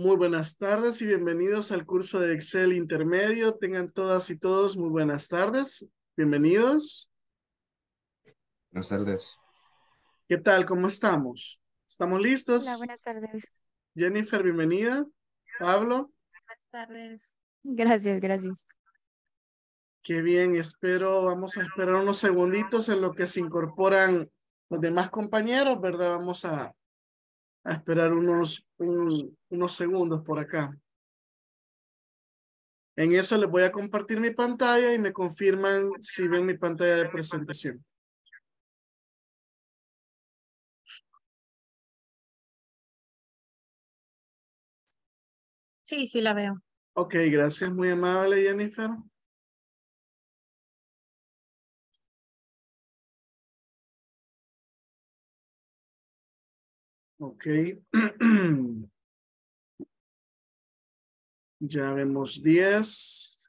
Muy buenas tardes y bienvenidos al curso de Excel intermedio. Tengan todas y todos muy buenas tardes. Bienvenidos. Buenas tardes. ¿Qué tal? ¿Cómo estamos? ¿Estamos listos? buenas tardes. Jennifer, bienvenida. Pablo. Buenas tardes. Gracias, gracias. Qué bien, espero, vamos a esperar unos segunditos en lo que se incorporan los demás compañeros, ¿verdad? Vamos a, esperar unos, unos segundos por acá. En eso les voy a compartir mi pantalla y me confirman si ven mi pantalla de presentación. Sí, sí la veo. Ok, gracias, muy amable Jennifer. Ok. ya vemos 10.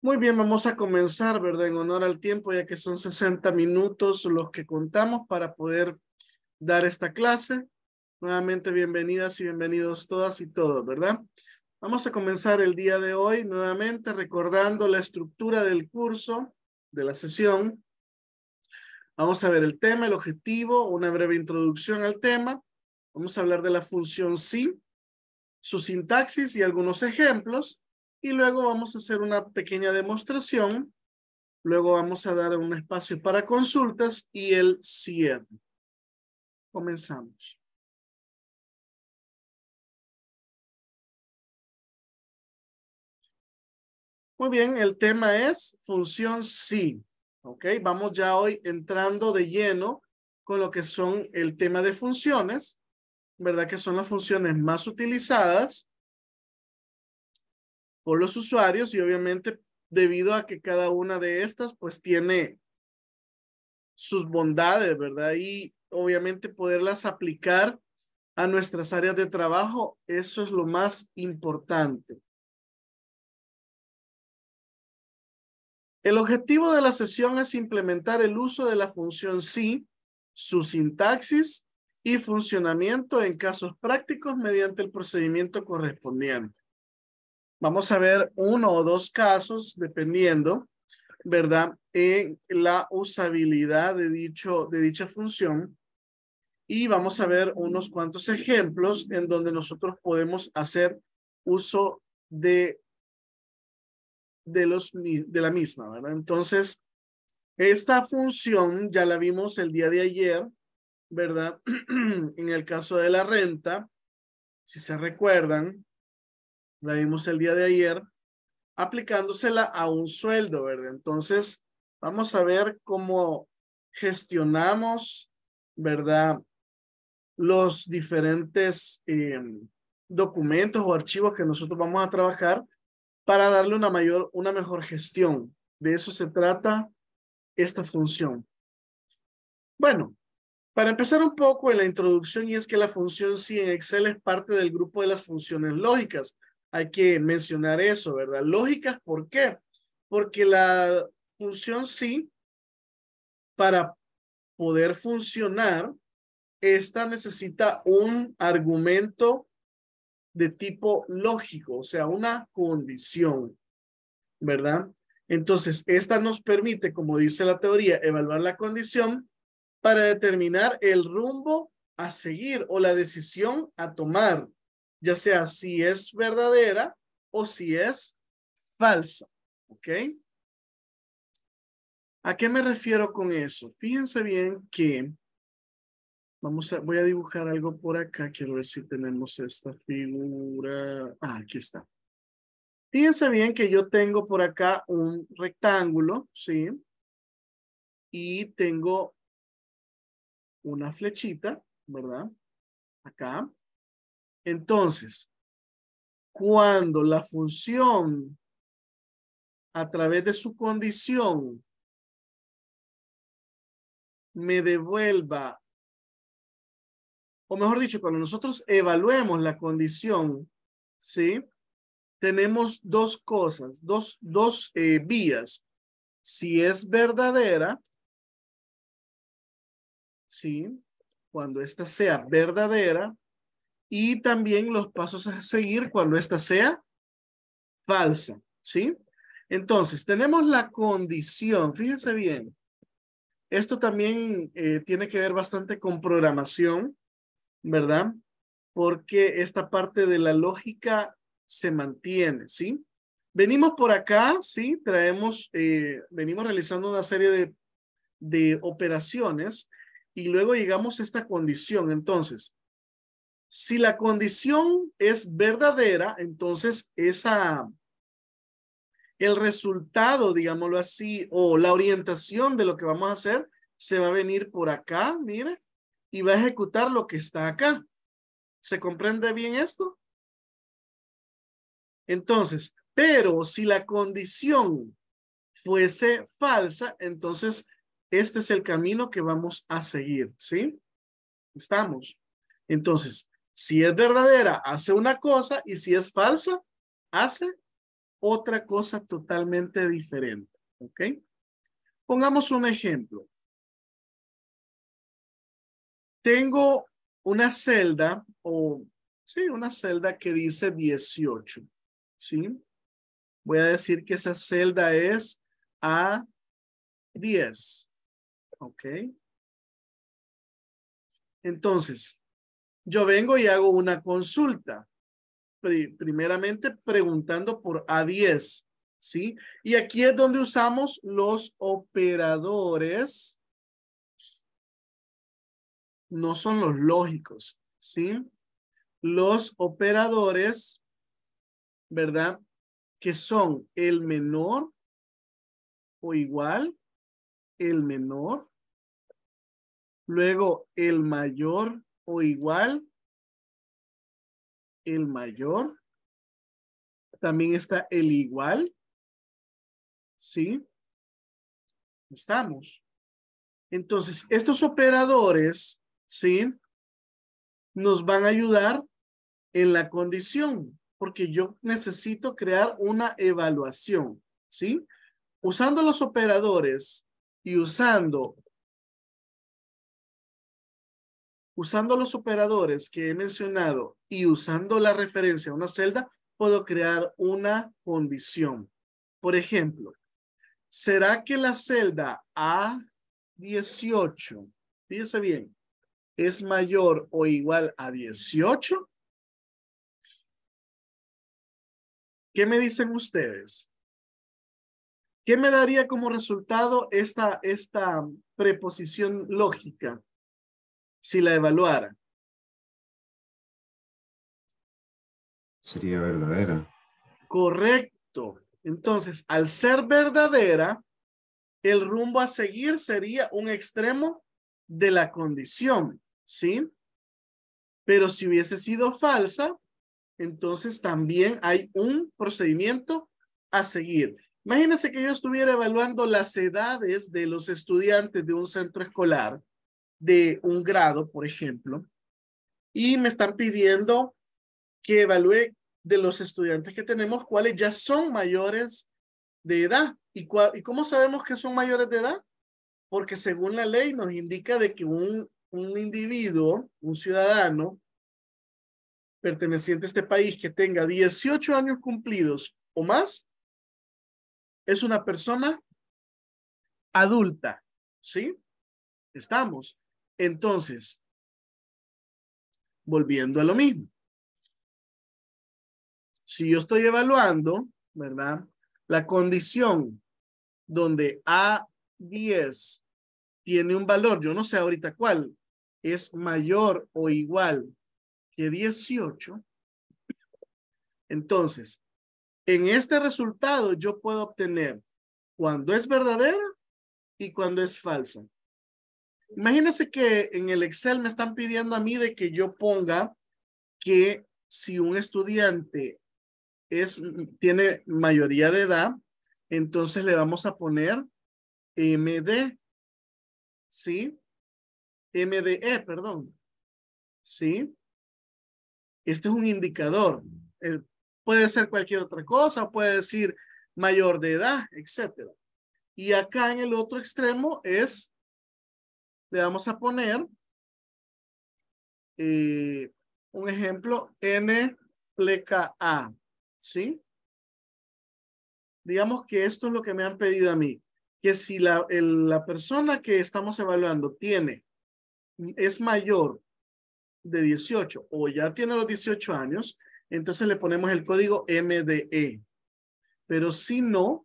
Muy bien, vamos a comenzar, ¿verdad? En honor al tiempo, ya que son 60 minutos los que contamos para poder dar esta clase. Nuevamente, bienvenidas y bienvenidos todas y todos, ¿verdad? Vamos a comenzar el día de hoy nuevamente recordando la estructura del curso, de la sesión. Vamos a ver el tema, el objetivo, una breve introducción al tema. Vamos a hablar de la función sí, su sintaxis y algunos ejemplos. Y luego vamos a hacer una pequeña demostración. Luego vamos a dar un espacio para consultas y el cierre. Comenzamos. Muy bien, el tema es función sí. Ok, vamos ya hoy entrando de lleno con lo que son el tema de funciones, ¿verdad? Que son las funciones más utilizadas por los usuarios y obviamente debido a que cada una de estas pues tiene sus bondades, ¿verdad? Y obviamente poderlas aplicar a nuestras áreas de trabajo, eso es lo más importante. El objetivo de la sesión es implementar el uso de la función sí, su sintaxis y funcionamiento en casos prácticos mediante el procedimiento correspondiente. Vamos a ver uno o dos casos, dependiendo, ¿verdad?, en la usabilidad de, dicho, de dicha función. Y vamos a ver unos cuantos ejemplos en donde nosotros podemos hacer uso de de, los, de la misma, ¿verdad? Entonces, esta función ya la vimos el día de ayer, ¿verdad? en el caso de la renta, si se recuerdan, la vimos el día de ayer, aplicándosela a un sueldo, ¿verdad? Entonces, vamos a ver cómo gestionamos, ¿verdad? Los diferentes em, documentos o archivos que nosotros vamos a trabajar para darle una mayor, una mejor gestión. De eso se trata esta función. Bueno, para empezar un poco en la introducción, y es que la función sí en Excel es parte del grupo de las funciones lógicas. Hay que mencionar eso, ¿verdad? Lógicas, ¿por qué? Porque la función sí, para poder funcionar, esta necesita un argumento de tipo lógico, o sea, una condición, ¿verdad? Entonces, esta nos permite, como dice la teoría, evaluar la condición para determinar el rumbo a seguir o la decisión a tomar, ya sea si es verdadera o si es falsa, ¿ok? ¿A qué me refiero con eso? Fíjense bien que Vamos a, voy a dibujar algo por acá. Quiero ver si tenemos esta figura. Ah, aquí está. Fíjense bien que yo tengo por acá un rectángulo, ¿sí? Y tengo una flechita, ¿verdad? Acá. Entonces, cuando la función a través de su condición me devuelva o mejor dicho, cuando nosotros evaluemos la condición, ¿sí? Tenemos dos cosas, dos, eh, vías. Si es verdadera, ¿sí? Cuando esta sea verdadera y también los pasos a seguir cuando esta sea falsa, ¿sí? Entonces, tenemos la condición, fíjense bien. Esto también eh, tiene que ver bastante con programación ¿verdad? Porque esta parte de la lógica se mantiene, ¿sí? Venimos por acá, ¿sí? Traemos, eh, venimos realizando una serie de, de operaciones y luego llegamos a esta condición. Entonces, si la condición es verdadera, entonces esa, el resultado, digámoslo así, o la orientación de lo que vamos a hacer, se va a venir por acá, mire, y va a ejecutar lo que está acá. ¿Se comprende bien esto? Entonces, pero si la condición fuese falsa, entonces este es el camino que vamos a seguir, ¿sí? Estamos. Entonces, si es verdadera, hace una cosa y si es falsa, hace otra cosa totalmente diferente, ¿ok? Pongamos un ejemplo. Tengo una celda, o sí, una celda que dice 18, ¿sí? Voy a decir que esa celda es A10, ¿ok? Entonces, yo vengo y hago una consulta, primeramente preguntando por A10, ¿sí? Y aquí es donde usamos los operadores no son los lógicos, ¿sí? Los operadores, ¿verdad? Que son el menor o igual, el menor, luego el mayor o igual, el mayor, también está el igual, ¿sí? Estamos. Entonces, estos operadores ¿sí? Nos van a ayudar en la condición, porque yo necesito crear una evaluación, ¿sí? Usando los operadores y usando usando los operadores que he mencionado y usando la referencia a una celda, puedo crear una condición. Por ejemplo, ¿será que la celda A18, fíjese bien, es mayor o igual a 18? ¿Qué me dicen ustedes? ¿Qué me daría como resultado esta, esta preposición lógica si la evaluara? Sería verdadera. Correcto. Entonces, al ser verdadera, el rumbo a seguir sería un extremo de la condición. ¿sí? Pero si hubiese sido falsa, entonces también hay un procedimiento a seguir. Imagínense que yo estuviera evaluando las edades de los estudiantes de un centro escolar de un grado, por ejemplo, y me están pidiendo que evalúe de los estudiantes que tenemos cuáles ya son mayores de edad. ¿Y, ¿Y cómo sabemos que son mayores de edad? Porque según la ley nos indica de que un un individuo, un ciudadano perteneciente a este país que tenga 18 años cumplidos o más, es una persona adulta, ¿sí? Estamos. Entonces, volviendo a lo mismo. Si yo estoy evaluando, ¿verdad? La condición donde A10 tiene un valor, yo no sé ahorita cuál, es mayor o igual que 18, entonces, en este resultado yo puedo obtener cuando es verdadera y cuando es falsa. Imagínense que en el Excel me están pidiendo a mí de que yo ponga que si un estudiante es, tiene mayoría de edad, entonces le vamos a poner MD. ¿sí? MDE, perdón, ¿sí? Este es un indicador. Eh, puede ser cualquier otra cosa, puede decir mayor de edad, etc Y acá en el otro extremo es, le vamos a poner eh, un ejemplo, N pleca ¿sí? Digamos que esto es lo que me han pedido a mí que si la, la persona que estamos evaluando tiene, mm, es mayor de 18 o ya tiene los 18 años, entonces le ponemos el código MDE. Pero si no,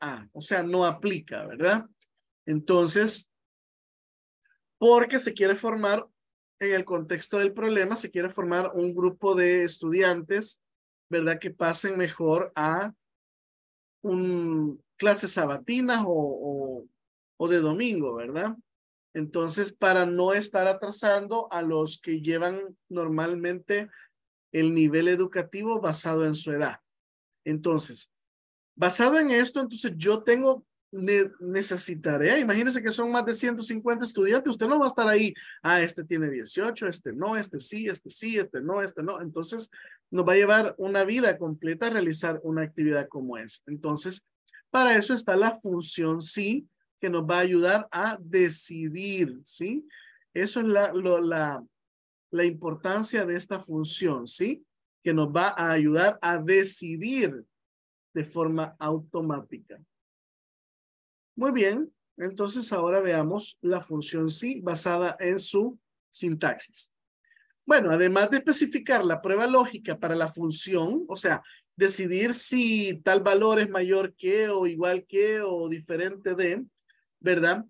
A. o sea, no aplica, ¿verdad? Entonces, porque se quiere formar, en el contexto del problema, se quiere formar un grupo de estudiantes, ¿verdad? Que pasen mejor a un, clases sabatinas o, o, de domingo, ¿verdad? Entonces, para no estar atrasando a los que llevan normalmente el nivel educativo basado en su edad. Entonces, basado en esto, entonces yo tengo, necesitaré, imagínense que son más de 150 estudiantes, usted no va a estar ahí, ah, este tiene 18, este no, este sí, este sí, este no, este no. Entonces, nos va a llevar una vida completa a realizar una actividad como esa. Entonces, para eso está la función sí, que nos va a ayudar a decidir, ¿sí? Eso es la, la, la importancia de esta función, ¿sí? Que nos va a ayudar a decidir de forma automática. Muy bien, entonces ahora veamos la función sí basada en su sintaxis. Bueno, además de especificar la prueba lógica para la función, o sea, decidir si tal valor es mayor que o igual que o diferente de, ¿verdad?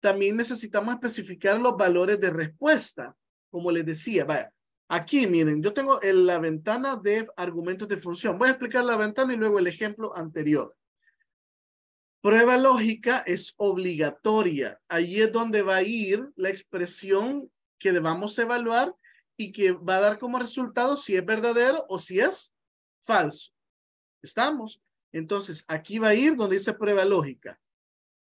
También necesitamos especificar los valores de respuesta, como les decía. Vaya, aquí miren, yo tengo en la ventana de argumentos de función. Voy a explicar la ventana y luego el ejemplo anterior. Prueba lógica es obligatoria. Allí es donde va a ir la expresión que debamos evaluar y que va a dar como resultado si es verdadero o si es falso. ¿Estamos? Entonces, aquí va a ir donde dice prueba lógica.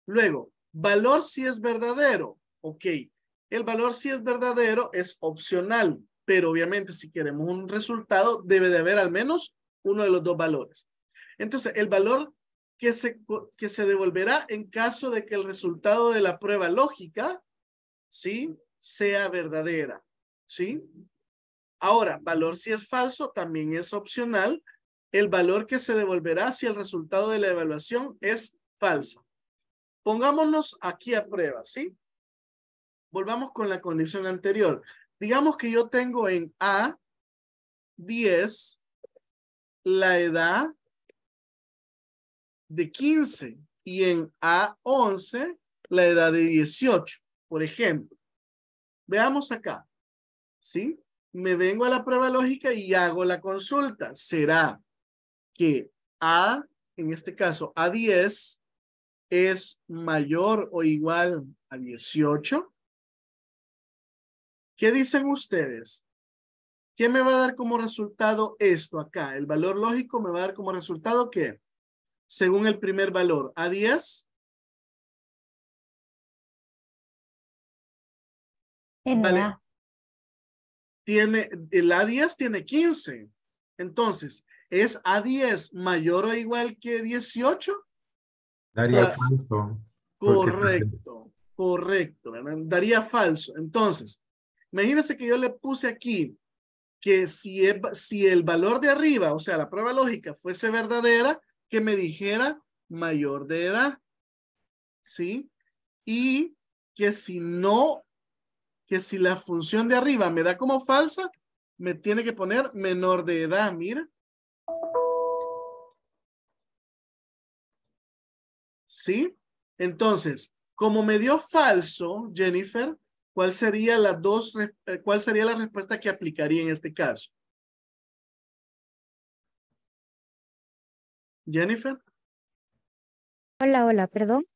Luego, valor si es verdadero. Ok, el valor si es verdadero es opcional, pero obviamente si queremos un resultado debe de haber al menos uno de los dos valores. Entonces, el valor que se, que se devolverá en caso de que el resultado de la prueba lógica, ¿sí? Sea verdadera. ¿sí? Ahora, valor si es falso también es opcional. El valor que se devolverá si el resultado de la evaluación es falso Pongámonos aquí a prueba, ¿sí? Volvamos con la condición anterior. Digamos que yo tengo en A 10 la edad de 15 y en A11 la edad de 18, por ejemplo. Veamos acá. ¿sí? Me vengo a la prueba lógica y hago la consulta. Será que A, en este caso A10, es mayor o igual a 18. ¿Qué dicen ustedes? ¿Qué me va a dar como resultado esto acá? El valor lógico me va a dar como resultado que, según el primer valor, A10. vale tiene, el A10 tiene 15. Entonces, ¿es A10 mayor o igual que 18? Daría ah, falso. Correcto, correcto, Daría falso. Entonces, imagínense que yo le puse aquí que si, el, si el valor de arriba, o sea, la prueba lógica fuese verdadera, que me dijera mayor de edad. ¿Sí? Y que si no que si la función de arriba me da como falsa, me tiene que poner menor de edad, mira. ¿Sí? Entonces, como me dio falso, Jennifer, ¿cuál sería la, dos, eh, cuál sería la respuesta que aplicaría en este caso? Jennifer. Hola, hola, perdón.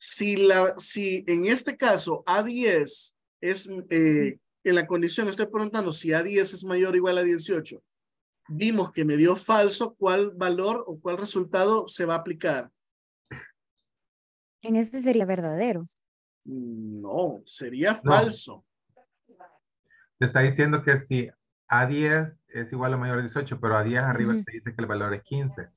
Si, la, si en este caso A10 es eh, en la condición, estoy preguntando si A10 es mayor o igual a 18. Vimos que me dio falso, ¿cuál valor o cuál resultado se va a aplicar? En este sería verdadero. No, sería falso. Te está diciendo que si A10 es igual o mayor a 18, pero A10 arriba te dice que el valor es 15.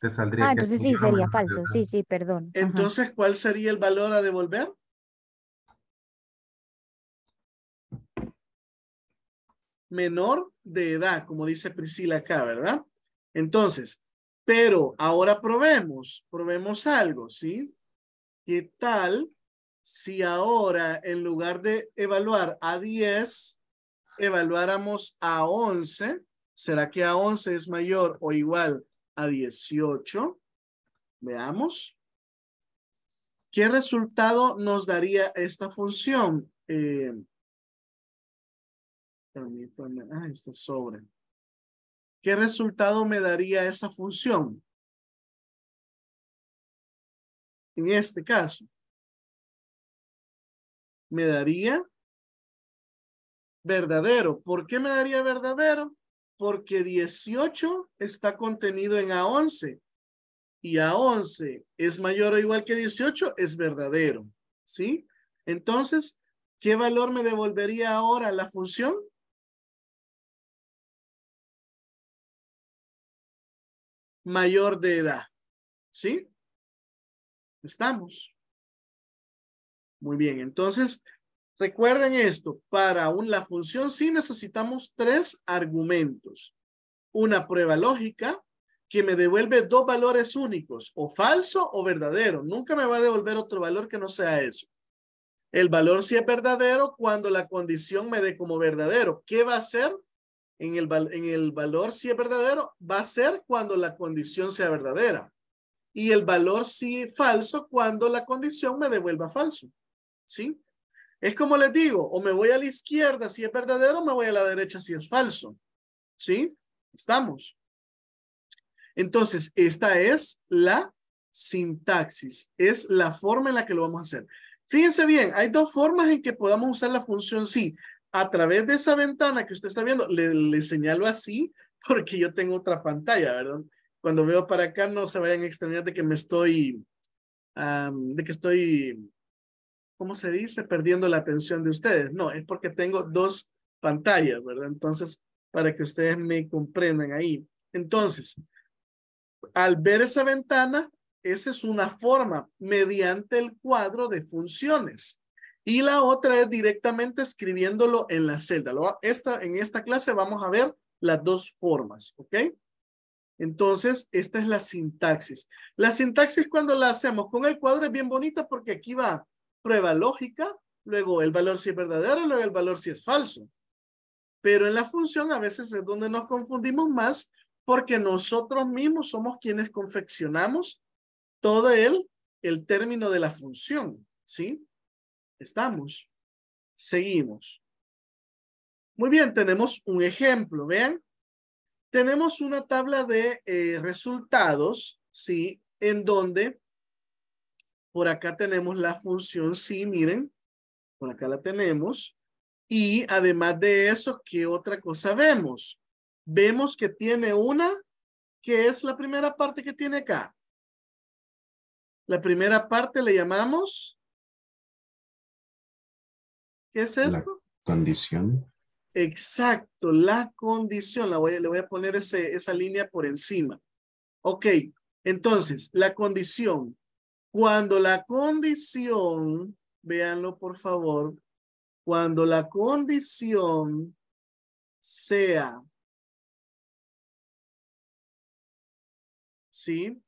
Te saldría. Ah, entonces sí, sería falso. Sí, sí, perdón. Entonces, ¿cuál sería el valor a devolver? menor de edad, como dice Priscila acá, ¿verdad? Entonces, pero ahora probemos, probemos algo, ¿sí? ¿Qué tal si ahora en lugar de evaluar a 10, evaluáramos a 11? ¿Será que a 11 es mayor o igual a 18? Veamos. ¿Qué resultado nos daría esta función? Eh, Permítame, ah, está sobre. ¿Qué resultado me daría esa función? En este caso, me daría verdadero. ¿Por qué me daría verdadero? Porque 18 está contenido en A11 y A11 es mayor o igual que 18 es verdadero. ¿Sí? Entonces, ¿qué valor me devolvería ahora la función? mayor de edad. ¿Sí? Estamos. Muy bien, entonces recuerden esto, para un, la función sí necesitamos tres argumentos. Una prueba lógica que me devuelve dos valores únicos, o falso o verdadero. Nunca me va a devolver otro valor que no sea eso. El valor sí es verdadero cuando la condición me dé como verdadero. ¿Qué va a ser? en el, valor si es verdadero va a ser cuando la condición sea verdadera. Y el valor si falso cuando la condición me devuelva falso. ¿Sí? Es como les digo, o me voy a la izquierda si es verdadero, o me voy a la derecha si es falso. ¿Sí? Estamos. Entonces, esta es la sintaxis. Es la forma en la que lo vamos a hacer. Fíjense bien, hay dos formas en que podamos usar la función sí a través de esa ventana que usted está viendo, le, señalo así porque yo tengo otra pantalla, ¿verdad? Cuando veo para acá no se vayan a extrañar de que me estoy, de que estoy, ¿cómo se dice? Perdiendo la atención de ustedes. No, es porque tengo dos pantallas, ¿verdad? Entonces, para que ustedes me comprendan ahí. Entonces, al ver esa ventana, esa es una forma mediante el cuadro de funciones. Y la otra es directamente escribiéndolo en la celda. esta, en esta clase vamos a ver las dos formas, ¿ok? Entonces, esta es la sintaxis. La sintaxis cuando la hacemos con el cuadro es bien bonita porque aquí va prueba lógica, luego el valor si es verdadero, luego el valor si es falso. Pero en la función a veces es donde nos confundimos más porque nosotros mismos somos quienes confeccionamos todo el, el término de la función, ¿sí? ¿Estamos? Seguimos. Muy bien, tenemos un ejemplo, vean. Tenemos una tabla de eh, resultados, ¿sí? En donde por acá tenemos la función sí, miren. Por acá la tenemos. Y además de eso, ¿qué otra cosa vemos? Vemos que tiene una, que es la primera parte que tiene acá. La primera parte le llamamos ¿Qué es esto? condición. Exacto, la condición. La voy, le voy a poner ese, esa línea por encima. Ok, entonces, la condición. Cuando la condición, véanlo por favor, cuando la condición sea, ¿sí?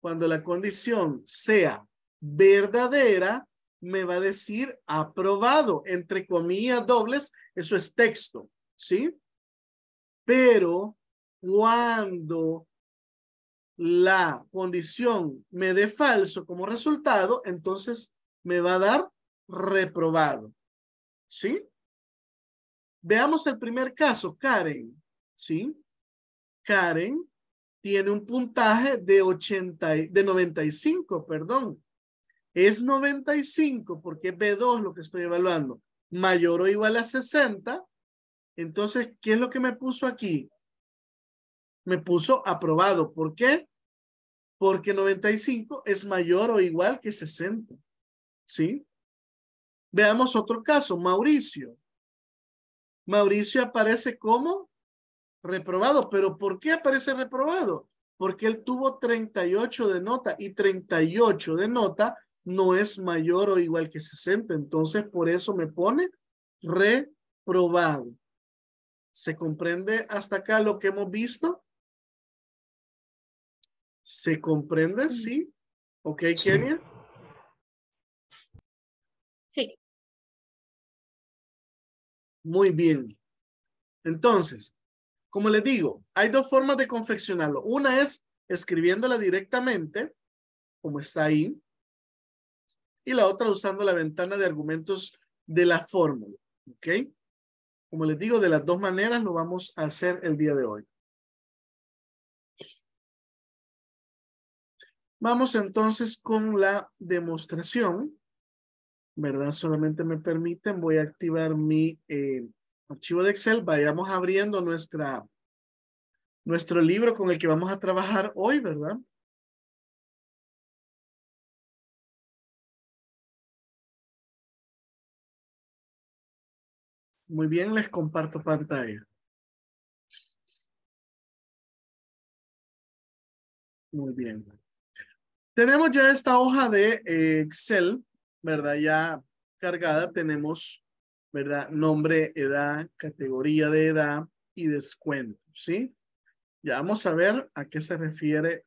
Cuando la condición sea verdadera, me va a decir aprobado, entre comillas dobles, eso es texto, ¿sí? Pero cuando la condición me dé falso como resultado, entonces me va a dar reprobado, ¿sí? Veamos el primer caso, Karen, ¿sí? Karen tiene un puntaje de 80, de 95, perdón es 95, porque es B2 lo que estoy evaluando, mayor o igual a 60, entonces, ¿qué es lo que me puso aquí? Me puso aprobado. ¿Por qué? Porque 95 es mayor o igual que 60. ¿Sí? Veamos otro caso, Mauricio. Mauricio aparece como reprobado. ¿Pero por qué aparece reprobado? Porque él tuvo 38 de nota y 38 de nota no es mayor o igual que 60. Entonces, por eso me pone reprobado. ¿Se comprende hasta acá lo que hemos visto? ¿Se comprende? Mm. Sí. ¿Ok, Kenia? Sí. Muy bien. Entonces, como les digo, hay dos formas de confeccionarlo. Una es escribiéndola directamente, como está ahí, y la otra usando la ventana de argumentos de la fórmula. ¿Ok? Como les digo, de las dos maneras lo vamos a hacer el día de hoy. Vamos entonces con la demostración. ¿Verdad? Solamente me permiten, voy a activar mi eh, archivo de Excel. Vayamos abriendo nuestra, nuestro libro con el que vamos a trabajar hoy, ¿verdad? Muy bien, les comparto pantalla. Muy bien. Tenemos ya esta hoja de eh, Excel, ¿verdad? Ya cargada tenemos, ¿verdad? Nombre, edad, categoría de edad y descuento, ¿sí? Ya vamos a ver a qué se refiere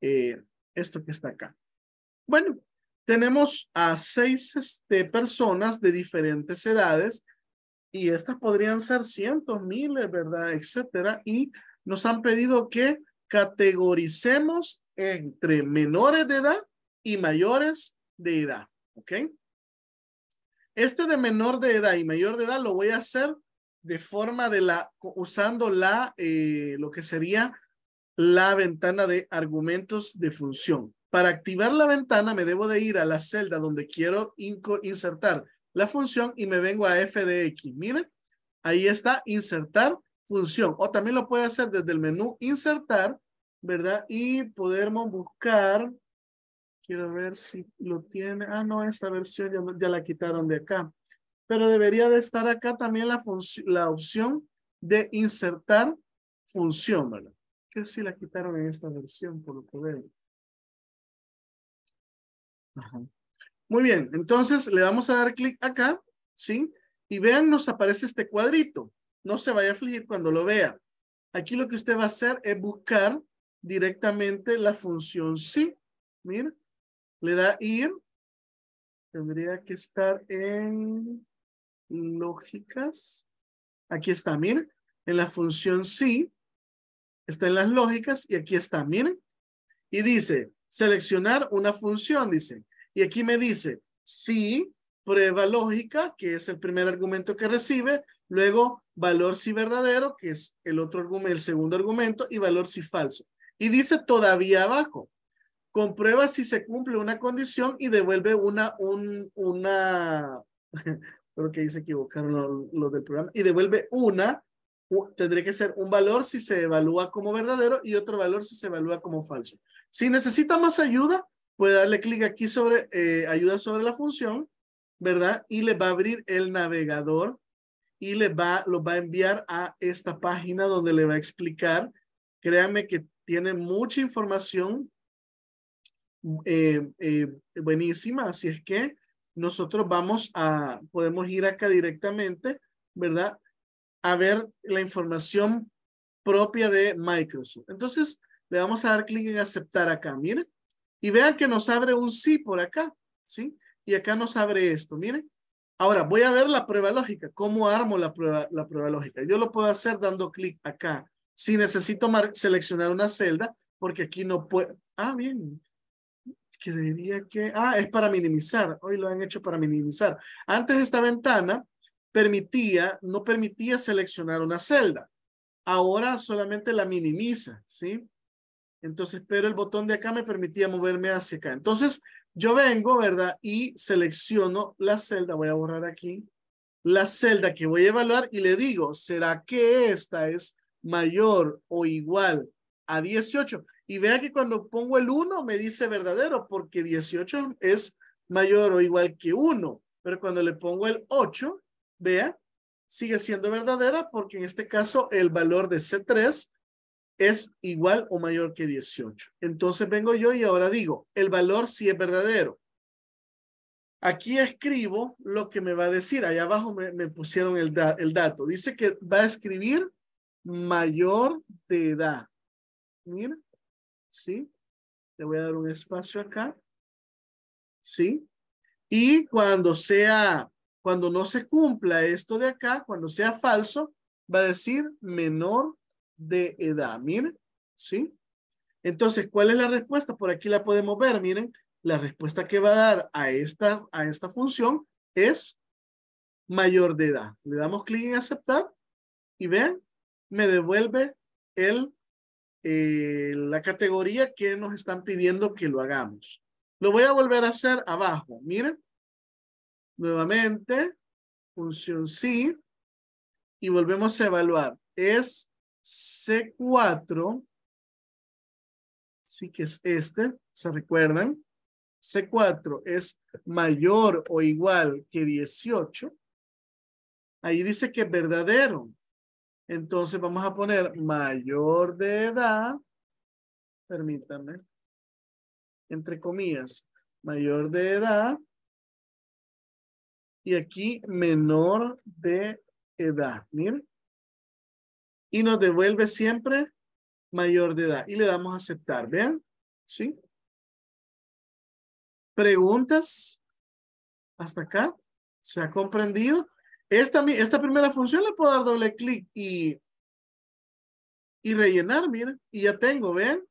eh, esto que está acá. Bueno, tenemos a seis este, personas de diferentes edades y estas podrían ser cientos, miles, ¿verdad? Etcétera. Y nos han pedido que categoricemos entre menores de edad y mayores de edad, ¿ok? Este de menor de edad y mayor de edad lo voy a hacer de forma de la, usando la, eh, lo que sería la ventana de argumentos de función. Para activar la ventana me debo de ir a la celda donde quiero insertar la función y me vengo a f de x. Miren, ahí está insertar función. O también lo puede hacer desde el menú insertar, ¿verdad? Y podemos buscar, quiero ver si lo tiene. Ah, no, esta versión ya, la quitaron de acá. Pero debería de estar acá también la, la opción de insertar función, ¿verdad? Que si la quitaron en esta versión, por lo que veo. Ajá. Muy bien, entonces le vamos a dar clic acá, ¿sí? Y vean, nos aparece este cuadrito. No se vaya a afligir cuando lo vea. Aquí lo que usted va a hacer es buscar directamente la función sí. Mira, le da ir. Tendría que estar en lógicas. Aquí está, miren. En la función sí. Está en las lógicas y aquí está, miren. Y dice, seleccionar una función, dice. Y aquí me dice, sí, prueba lógica, que es el primer argumento que recibe, luego valor si verdadero, que es el otro argumento, el segundo argumento, y valor si falso. Y dice todavía abajo, comprueba si se cumple una condición y devuelve una, un, una, creo que ahí se equivocaron los, del programa, y devuelve una, tendría que ser un valor si se evalúa como verdadero y otro valor si se evalúa como falso. Si necesita más ayuda, puede darle clic aquí sobre eh, ayuda sobre la función, ¿verdad? Y le va a abrir el navegador y le va, lo va a enviar a esta página donde le va a explicar. Créanme que tiene mucha información eh, eh, buenísima, así es que nosotros vamos a, podemos ir acá directamente, ¿verdad? A ver la información propia de Microsoft. Entonces, le vamos a dar clic en aceptar acá, miren. Y vean que nos abre un sí por acá, ¿sí? Y acá nos abre esto, miren. Ahora voy a ver la prueba lógica. ¿Cómo armo la prueba, la prueba lógica? Yo lo puedo hacer dando clic acá. Si necesito seleccionar una celda, porque aquí no puedo. Ah, bien. Creería que. Ah, es para minimizar. Hoy lo han hecho para minimizar. Antes esta ventana permitía, no permitía seleccionar una celda. Ahora solamente la minimiza, ¿sí? Entonces, pero el botón de acá me permitía moverme hacia acá. Entonces, yo vengo, ¿verdad? Y selecciono la celda, voy a borrar aquí, la celda que voy a evaluar y le digo, ¿será que esta es mayor o igual a 18? Y vea que cuando pongo el 1 me dice verdadero, porque 18 es mayor o igual que 1. Pero cuando le pongo el 8, vea, sigue siendo verdadera porque en este caso el valor de C3 es igual o mayor que 18. Entonces vengo yo y ahora digo, el valor sí es verdadero. Aquí escribo lo que me va a decir. Allá abajo me, pusieron el, el dato. Dice que va a escribir mayor de edad. Mira, ¿sí? Le voy a dar un espacio acá. ¿Sí? Y cuando sea, cuando no se cumpla esto de acá, cuando sea falso, va a decir menor de edad, miren, ¿sí? Entonces, ¿cuál es la respuesta? Por aquí la podemos ver, miren, la respuesta que va a dar a esta, a esta función es mayor de edad. Le damos clic en aceptar y ven, me devuelve el, eh, la categoría que nos están pidiendo que lo hagamos. Lo voy a volver a hacer abajo, miren. Nuevamente, función sí, y volvemos a evaluar. ¿Es C4, sí que es este, ¿se recuerdan? C4 es mayor o igual que 18. Ahí dice que es verdadero. Entonces vamos a poner mayor de edad, permítanme entre comillas, mayor de edad. Y aquí menor de edad, miren y nos devuelve siempre mayor de edad. Y le damos a aceptar, ¿vean? ¿Sí? ¿Preguntas? ¿Hasta acá? ¿Se ha comprendido? Esta, esta primera función le puedo dar doble clic y, y rellenar, miren. Y ya tengo, ven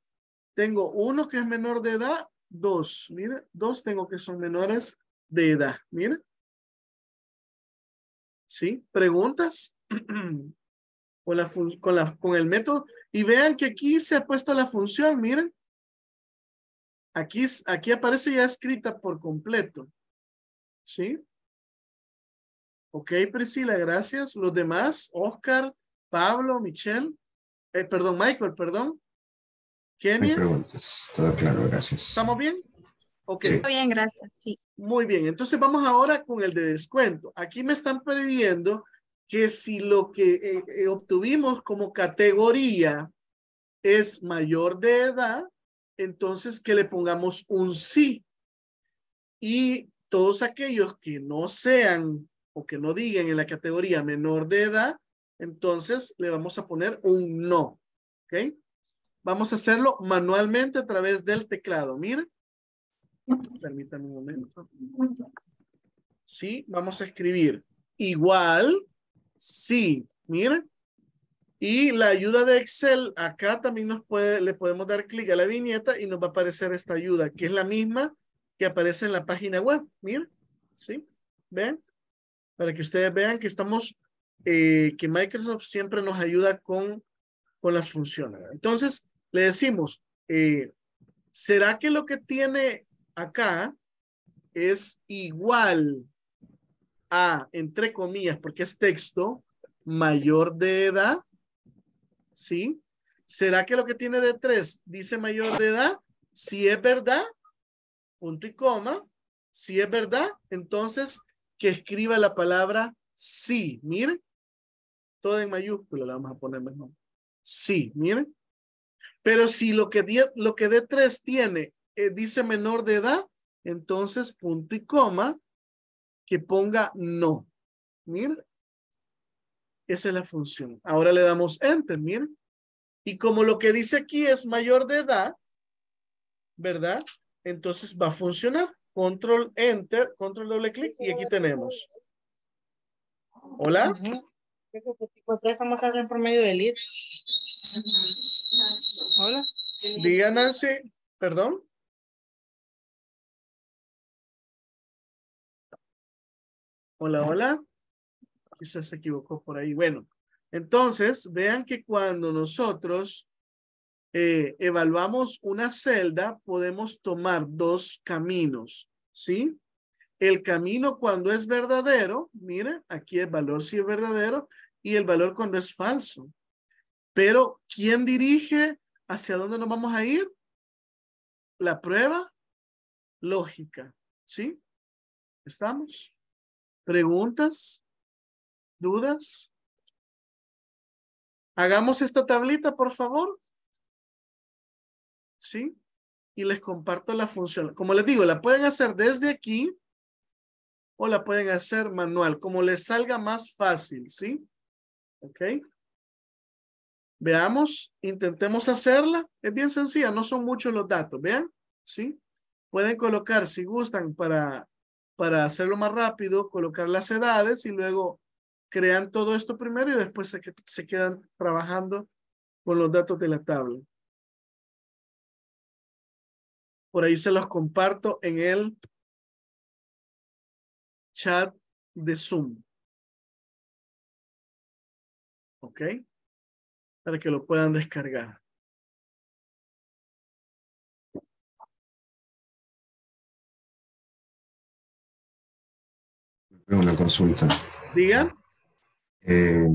Tengo uno que es menor de edad, dos, miren. Dos tengo que son menores de edad, miren. ¿Sí? ¿Preguntas? con, la, con, el método. Y vean que aquí se ha puesto la función, miren. Aquí, aquí aparece ya escrita por completo. ¿Sí? Ok, Priscila, gracias. Los demás, Oscar, Pablo, Michelle, eh, perdón, Michael, perdón. Kenia. No preguntas, todo claro, gracias. ¿Estamos bien? Sí. Muy bien, gracias, sí. Muy bien, entonces vamos ahora con el de descuento. Aquí me están pidiendo que si lo que eh, eh, obtuvimos como categoría es mayor de edad, entonces que le pongamos un sí. Y todos aquellos que no sean o que no digan en la categoría menor de edad, entonces le vamos a poner un no. ¿Ok? Vamos a hacerlo manualmente a través del teclado. Mira. permítame un momento. Sí, vamos a escribir igual Sí, mira. Y la ayuda de Excel, acá también nos puede, le podemos dar clic a la viñeta y nos va a aparecer esta ayuda, que es la misma que aparece en la página web. Mira, ¿sí? ¿Ven? Para que ustedes vean que estamos, eh, que Microsoft siempre nos ayuda con, con las funciones. Entonces, le decimos, eh, ¿será que lo que tiene acá es igual a, entre comillas, porque es texto, mayor de edad, ¿sí? ¿Será que lo que tiene de tres dice mayor de edad? Si es verdad, punto y coma, si es verdad, entonces que escriba la palabra sí, miren, todo en mayúscula la vamos a poner mejor. Sí, miren. Pero si lo que, lo que D3 tiene eh, dice menor de edad, entonces punto y coma, que ponga no. Miren, esa es la función. Ahora le damos enter, miren. Y como lo que dice aquí es mayor de edad, ¿verdad? Entonces va a funcionar. Control enter, control doble clic y aquí tenemos. Hola. ¿Qué por medio del Hola. Diga Nancy, perdón. Hola, hola. Quizás se equivocó por ahí. Bueno, entonces vean que cuando nosotros eh, evaluamos una celda, podemos tomar dos caminos, ¿sí? El camino cuando es verdadero, mire aquí el valor sí es verdadero y el valor cuando es falso. Pero, ¿quién dirige hacia dónde nos vamos a ir? La prueba lógica, ¿sí? ¿Estamos? ¿Preguntas? ¿Dudas? Hagamos esta tablita, por favor. ¿Sí? Y les comparto la función. Como les digo, la pueden hacer desde aquí o la pueden hacer manual, como les salga más fácil, ¿sí? ¿Ok? Veamos, intentemos hacerla. Es bien sencilla, no son muchos los datos, ¿vean? ¿Sí? Pueden colocar, si gustan, para para hacerlo más rápido, colocar las edades y luego crean todo esto primero y después se, se quedan trabajando con los datos de la tabla. Por ahí se los comparto en el chat de Zoom. ¿Ok? Para que lo puedan descargar. Una consulta. Diga. Eh,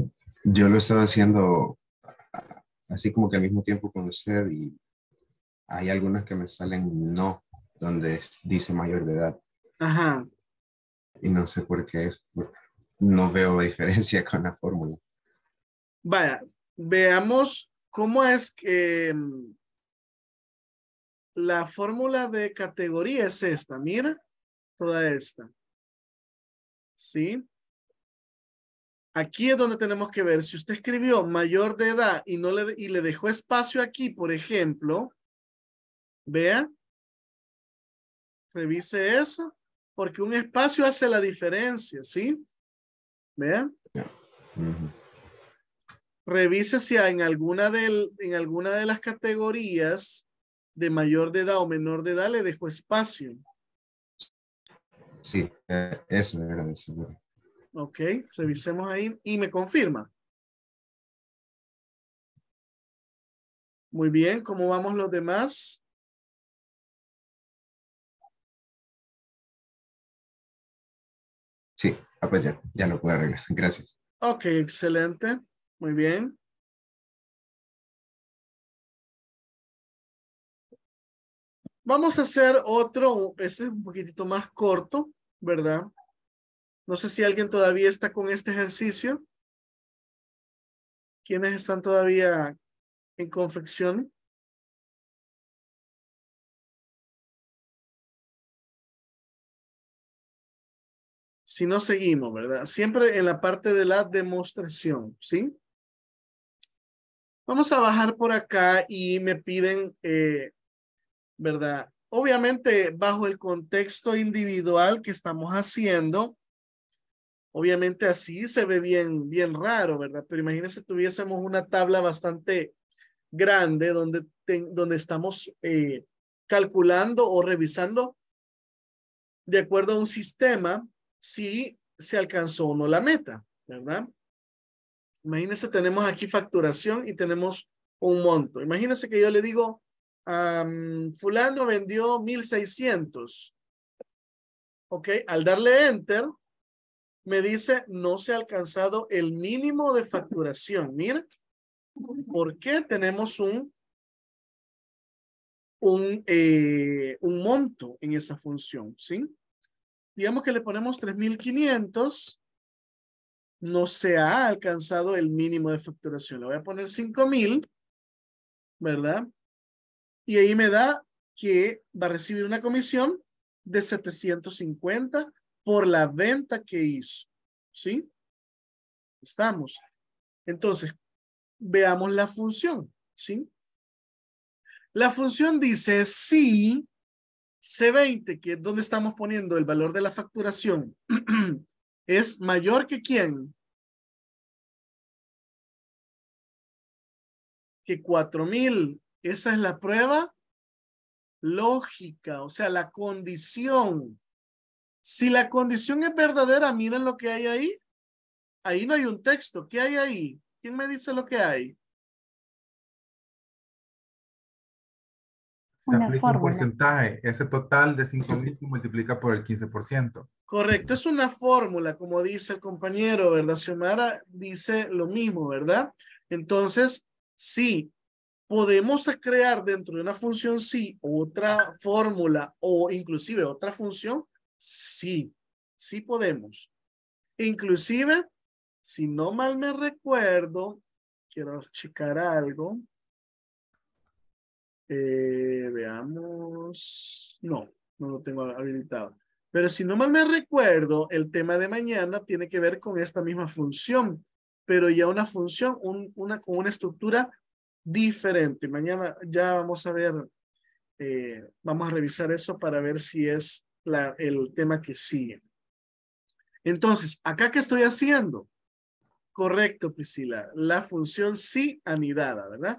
yo lo estaba haciendo así como que al mismo tiempo con usted y hay algunas que me salen no, donde dice mayor de edad. Ajá. Y no sé por qué, no veo diferencia con la fórmula. Vaya, veamos cómo es que em, la fórmula de categoría es esta, mira, toda esta. ¿sí? Aquí es donde tenemos que ver, si usted escribió mayor de edad y, no le, y le dejó espacio aquí, por ejemplo, vea, revise eso, porque un espacio hace la diferencia, ¿sí? Vea. Revise si en alguna, en alguna de las categorías de mayor de edad o menor de edad le dejó espacio. Sí, eh, eso me agradece. seguro. Ok, revisemos ahí y me confirma. Muy bien, ¿cómo vamos los demás? Sí, ah, pues ya, ya lo puedo arreglar. Gracias. Ok, excelente. Muy bien. Vamos a hacer otro, ese es un poquitito más corto, ¿verdad? No sé si alguien todavía está con este ejercicio. ¿Quiénes están todavía en confección? Si no seguimos, ¿verdad? Siempre en la parte de la demostración, ¿sí? Vamos a bajar por acá y me piden eh, ¿verdad? Obviamente, bajo el contexto individual que estamos haciendo, obviamente así se ve bien, bien raro, ¿verdad? Pero imagínense tuviésemos una tabla bastante grande donde, donde estamos eh, calculando o revisando de acuerdo a un sistema si se alcanzó o no la meta, ¿verdad? Imagínense, tenemos aquí facturación y tenemos un monto. Imagínense que yo le digo fulano vendió 1600. Ok, al darle enter, me dice no se ha alcanzado el mínimo de facturación. Mira, ¿por qué tenemos un, un, eh, un monto en esa función? ¿Sí? Digamos que le ponemos 3500 no se ha alcanzado el mínimo de facturación. Le voy a poner 5000, ¿verdad? y ahí me da que va a recibir una comisión de 750 por la venta que hizo. ¿Sí? Estamos. Entonces, veamos la función. ¿Sí? La función dice si C20, que es donde estamos poniendo el valor de la facturación, es mayor que quién? Que 4000 esa es la prueba lógica, o sea, la condición. Si la condición es verdadera, miren lo que hay ahí. Ahí no hay un texto. ¿Qué hay ahí? ¿Quién me dice lo que hay? una porcentaje. Ese total de 5.000 se multiplica por el 15%. Correcto. Es una fórmula, como dice el compañero, ¿verdad? Xiomara dice lo mismo, ¿verdad? Entonces, sí, podemos crear dentro de una función sí otra fórmula o inclusive otra función, sí, sí podemos. Inclusive, si no mal me recuerdo, quiero checar algo. Eh, veamos, no, no lo tengo habilitado. Pero si no mal me recuerdo, el tema de mañana tiene que ver con esta misma función, pero ya una función, un, una, con una estructura diferente. Mañana ya vamos a ver, eh, vamos a revisar eso para ver si es la, el tema que sigue. Entonces, ¿acá qué estoy haciendo? Correcto, Priscila, la función sí anidada, ¿verdad?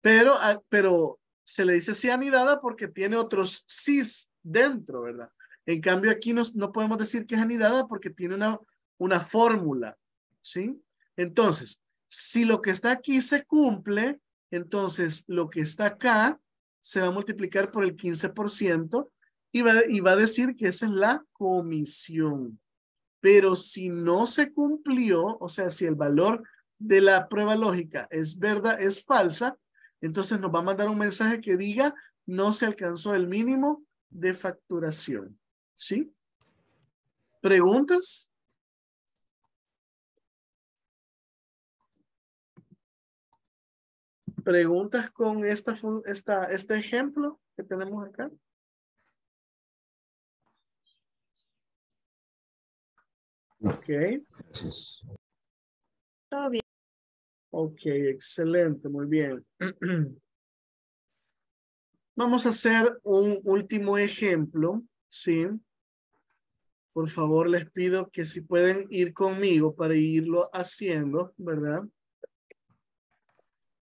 Pero, ah, pero se le dice sí anidada porque tiene otros si's dentro, ¿verdad? En cambio, aquí no podemos decir que es anidada porque tiene una, una fórmula, ¿sí? Entonces, si lo que está aquí se cumple, entonces, lo que está acá se va a multiplicar por el 15% y va, a decir que esa es la comisión. Pero si no se cumplió, o sea, si el valor de la prueba lógica es verdad, es falsa, entonces nos va a mandar un mensaje que diga no se alcanzó el mínimo de facturación. ¿Sí? ¿Preguntas? ¿Preguntas con esta, esta, este ejemplo que tenemos acá? Ok. bien. Ok, excelente, muy bien. Vamos a hacer un último ejemplo, ¿sí? Por favor, les pido que si pueden ir conmigo para irlo haciendo, ¿verdad?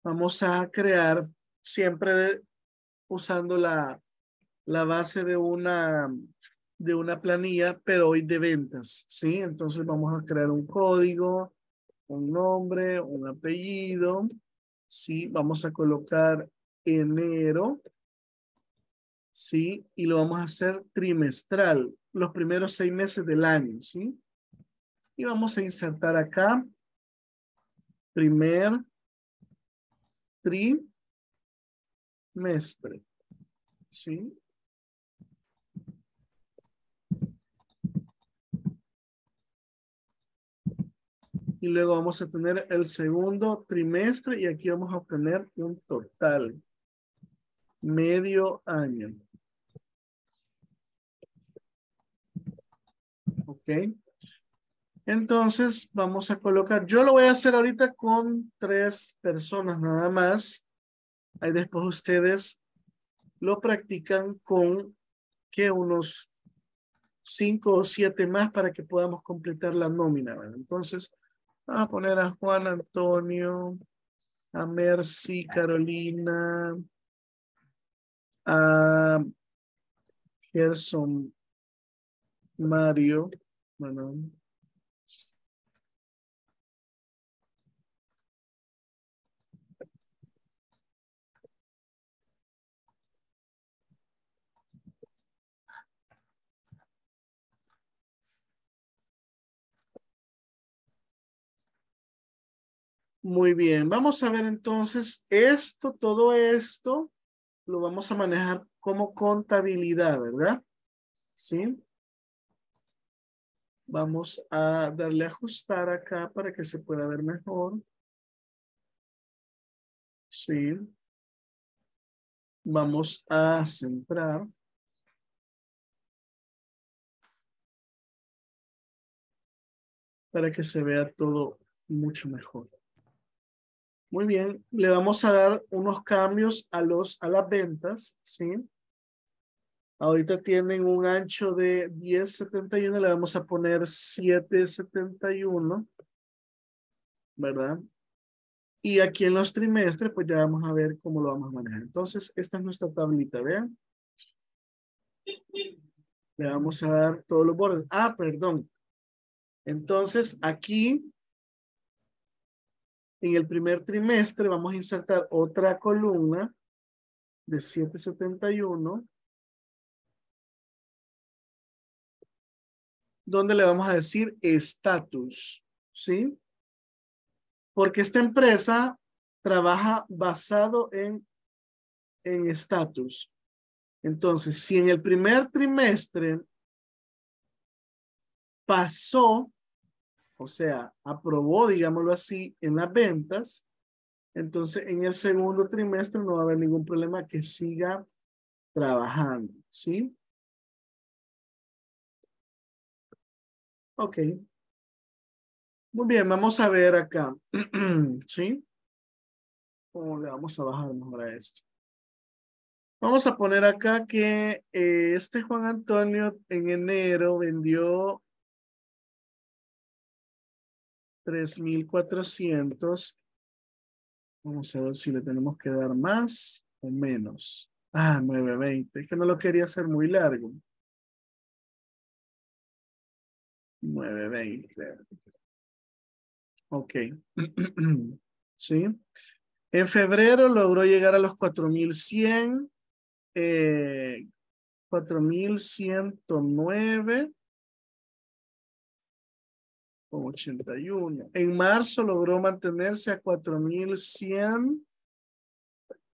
vamos a crear siempre usando la, la base de una, de una planilla, pero hoy de ventas, ¿sí? Entonces vamos a crear un código, un nombre, un apellido, ¿sí? Vamos a colocar enero, ¿sí? Y lo vamos a hacer trimestral, los primeros seis meses del año, ¿sí? Y vamos a insertar acá, primer trimestre. ¿Sí? Y luego vamos a tener el segundo trimestre y aquí vamos a obtener un total. Medio año. Ok. Entonces vamos a colocar, yo lo voy a hacer ahorita con tres personas nada más. Ahí después ustedes lo practican con que unos cinco o siete más para que podamos completar la nómina. Entonces vamos a poner a Juan Antonio, a Mercy, Carolina, a Gerson, Mario, bueno, Muy bien, vamos a ver entonces esto, todo esto lo vamos a manejar como contabilidad, ¿verdad? ¿Sí? Vamos a darle ajustar acá para que se pueda ver mejor. Sí. Vamos a centrar. Para que se vea todo mucho mejor. Muy bien, le vamos a dar unos cambios a, los, a las ventas, ¿sí? Ahorita tienen un ancho de 10.71, le vamos a poner 7.71, ¿verdad? Y aquí en los trimestres, pues ya vamos a ver cómo lo vamos a manejar. Entonces, esta es nuestra tablita, vean. Le vamos a dar todos los bordes. Ah, perdón. Entonces, aquí en el primer trimestre vamos a insertar otra columna de 771 donde le vamos a decir estatus, ¿sí? Porque esta empresa trabaja basado en en estatus. Entonces, si en el primer trimestre pasó o sea, aprobó, digámoslo así, en las ventas, entonces en el segundo trimestre no va a haber ningún problema que siga trabajando, ¿sí? Ok. Muy bien, vamos a ver acá, ¿sí? ¿Cómo le vamos a bajar mejor a esto? Vamos a poner acá que eh, este Juan Antonio en enero vendió 3,400. Vamos a ver si le tenemos que dar más o menos. Ah, 920. Es que no lo quería hacer muy largo. 920. Ok. sí. En febrero logró llegar a los 4100. Eh, ciento 4109. 81. En marzo logró mantenerse a 4100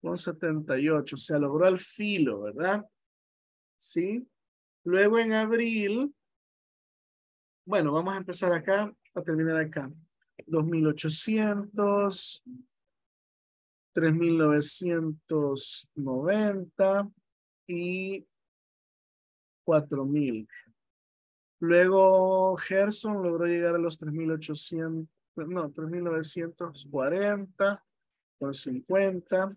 o sea, logró al filo, ¿verdad? Sí. Luego en abril, bueno, vamos a empezar acá, a terminar acá. 2800, 3990 y 4000. Luego Gerson logró llegar a los 3.800, no, 3.940 con 50.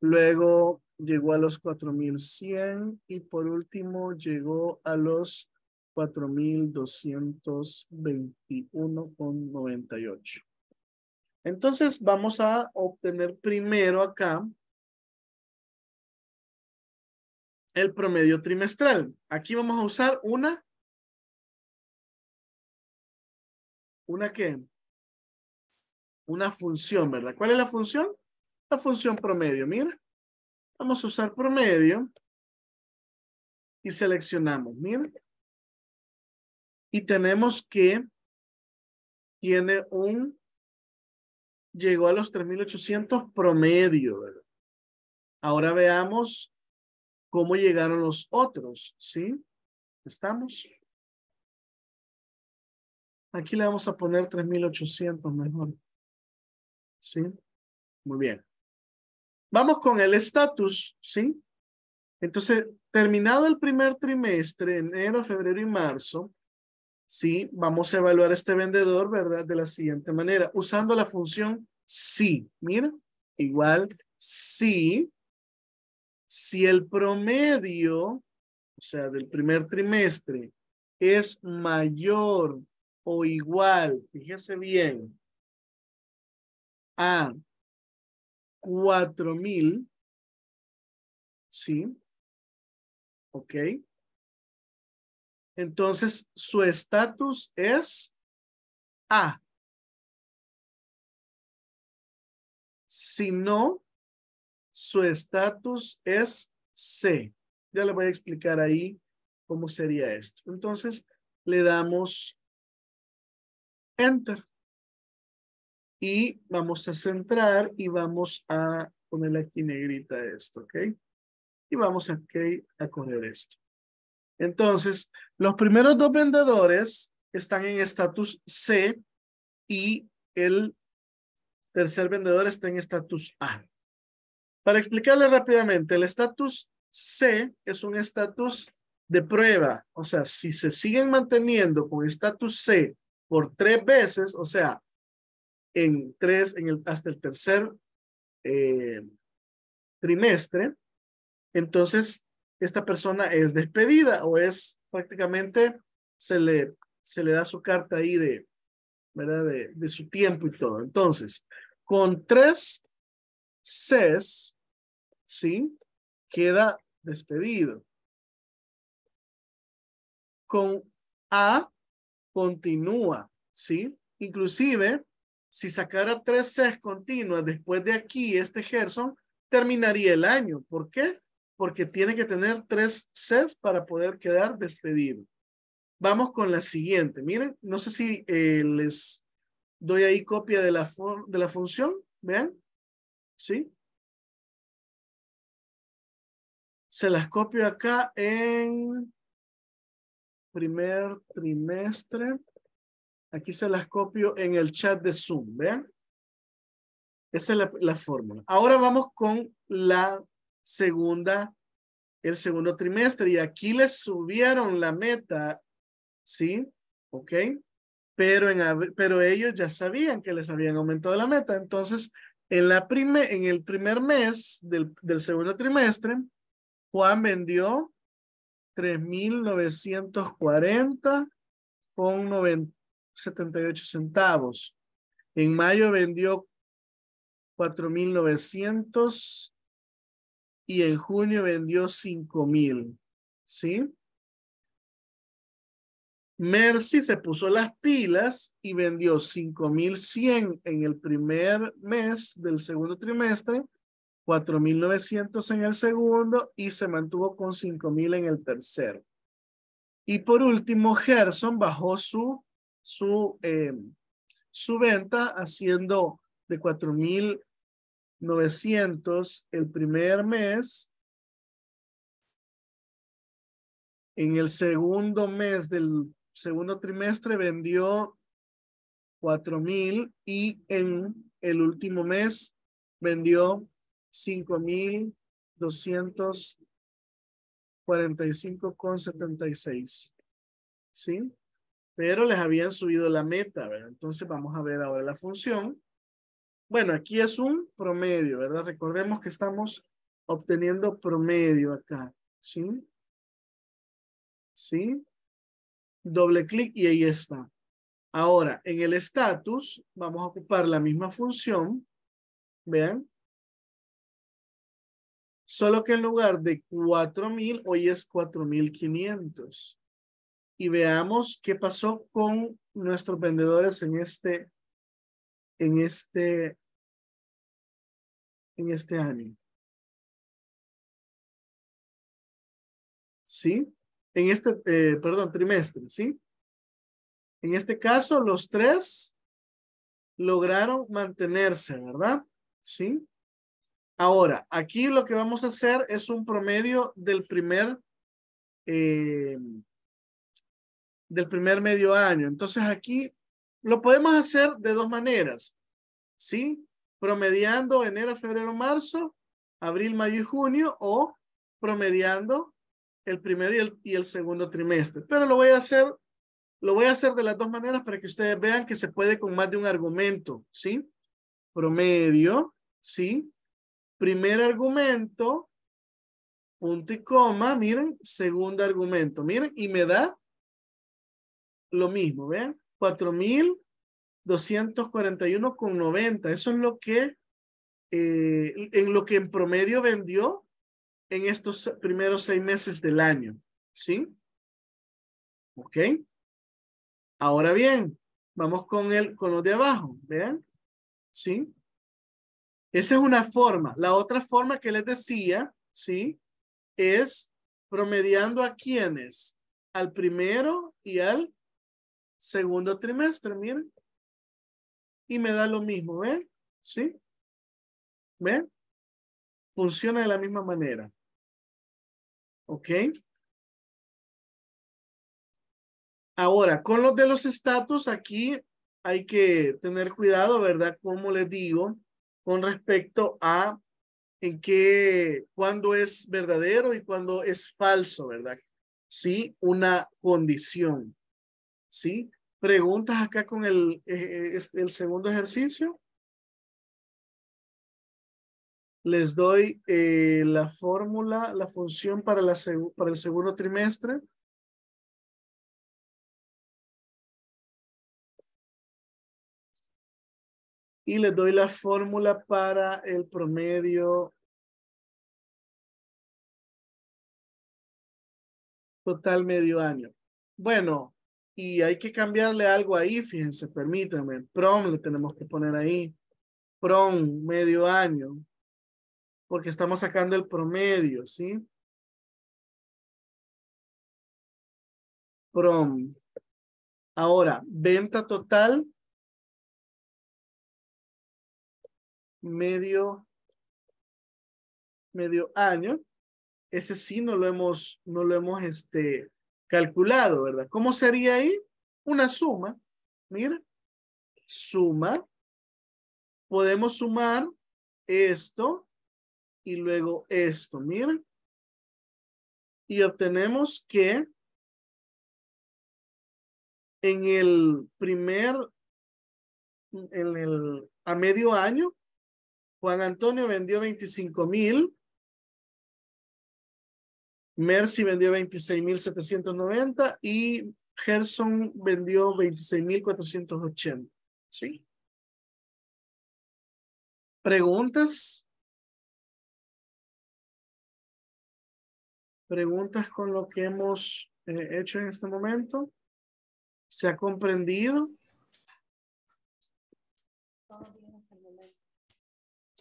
Luego llegó a los 4.100 y por último llegó a los 4221.98. con 98. Entonces vamos a obtener primero acá el promedio trimestral. Aquí vamos a usar una una que Una función, ¿verdad? ¿Cuál es la función? La función promedio, mira. Vamos a usar promedio y seleccionamos, mira. Y tenemos que tiene un, llegó a los 3,800 promedio, ¿verdad? Ahora veamos cómo llegaron los otros, ¿sí? ¿Estamos? Aquí le vamos a poner 3800 mejor. ¿Sí? Muy bien. Vamos con el estatus, ¿sí? Entonces, terminado el primer trimestre, enero, febrero y marzo, ¿sí? Vamos a evaluar a este vendedor, ¿verdad? De la siguiente manera, usando la función sí. Mira, igual sí. Si el promedio, o sea, del primer trimestre, es mayor o igual, fíjese bien, a cuatro 4000, ¿sí? ¿Ok? Entonces, su estatus es A. Si no, su estatus es C. Ya le voy a explicar ahí cómo sería esto. Entonces, le damos Enter. Y vamos a centrar y vamos a ponerle aquí negrita esto, ¿ok? Y vamos aquí a correr esto. Entonces, los primeros dos vendedores están en estatus C y el tercer vendedor está en estatus A. Para explicarle rápidamente, el estatus C es un estatus de prueba. O sea, si se siguen manteniendo con estatus C por tres veces, o sea, en tres, en el, hasta el tercer eh, trimestre, entonces esta persona es despedida o es prácticamente se le, se le da su carta ahí de, ¿verdad? De, de su tiempo y todo. Entonces, con tres Cs, ¿sí? Queda despedido. Con A continúa, ¿sí? Inclusive, si sacara tres Cs continuas después de aquí, este Gerson, terminaría el año. ¿Por qué? Porque tiene que tener tres Cs para poder quedar despedido. Vamos con la siguiente. Miren, no sé si eh, les doy ahí copia de la, de la función. Vean. ¿Sí? Se las copio acá en primer trimestre. Aquí se las copio en el chat de Zoom, ¿vean? Esa es la, fórmula. Ahora vamos con la segunda, el segundo trimestre. Y aquí les subieron la meta, ¿sí? ¿Ok? Pero, en, pero ellos ya sabían que les habían aumentado la meta. Entonces, en, la prime, en el primer mes del, del segundo trimestre, Juan vendió 3.940 con 78 centavos. En mayo vendió 4.900 y en junio vendió 5.000. ¿Sí? Mercy se puso las pilas y vendió 5.100 en el primer mes del segundo trimestre 4.900 en el segundo y se mantuvo con 5.000 en el tercero. Y por último, Gerson bajó su, su, eh, su venta haciendo de 4.900 el primer mes. En el segundo mes del segundo trimestre vendió 4.000 y en el último mes vendió 5.245,76. ¿Sí? Pero les habían subido la meta, ¿verdad? Entonces vamos a ver ahora la función. Bueno, aquí es un promedio, ¿verdad? Recordemos que estamos obteniendo promedio acá, ¿sí? ¿Sí? Doble clic y ahí está. Ahora, en el status vamos a ocupar la misma función, vean, Solo que en lugar de 4000, hoy es 4500. Y veamos qué pasó con nuestros vendedores en este, en este, en este año. ¿Sí? En este, eh, perdón, trimestre, ¿sí? En este caso, los tres lograron mantenerse, ¿verdad? ¿Sí? Ahora, aquí lo que vamos a hacer es un promedio del primer, eh, del primer medio año. Entonces aquí lo podemos hacer de dos maneras, ¿sí? Promediando enero, febrero, marzo, abril, mayo y junio o promediando el primero y el, y el segundo trimestre. Pero lo voy a hacer lo voy a hacer de las dos maneras para que ustedes vean que se puede con más de un argumento, ¿sí? Promedio, ¿sí? Primer argumento, punto y coma, miren, segundo argumento, miren, y me da lo mismo, con 4.241,90. Eso es lo que, eh, en lo que en promedio vendió en estos primeros seis meses del año, ¿sí? ¿Ok? Ahora bien, vamos con, el, con los de abajo, ¿vean? ¿Sí? Esa es una forma. La otra forma que les decía, ¿sí? Es promediando a quienes, al primero y al segundo trimestre, miren. Y me da lo mismo, ¿ven? ¿Sí? ¿Ven? Funciona de la misma manera. ¿Ok? Ahora, con los de los estatus, aquí hay que tener cuidado, ¿verdad? Como les digo, con respecto a en qué, cuándo es verdadero y cuándo es falso, ¿verdad? Sí, una condición. ¿Sí? ¿Preguntas acá con el, eh, el segundo ejercicio? Les doy eh, la fórmula, la función para, la, para el segundo trimestre. y le doy la fórmula para el promedio total medio año. Bueno, y hay que cambiarle algo ahí, fíjense, permítanme. Prom le tenemos que poner ahí. Prom, medio año. Porque estamos sacando el promedio, ¿sí? Prom. Ahora, venta total medio, medio año, ese sí no lo hemos, no lo hemos este, calculado, ¿verdad? ¿Cómo sería ahí? Una suma, mira, suma, podemos sumar esto y luego esto, mira, y obtenemos que en el primer, en el, a medio año, Juan Antonio vendió 25 mil. Mercy vendió 26.790 y Gerson vendió 26.480. ¿Sí? ¿Preguntas? ¿Preguntas con lo que hemos eh, hecho en este momento? ¿Se ha comprendido?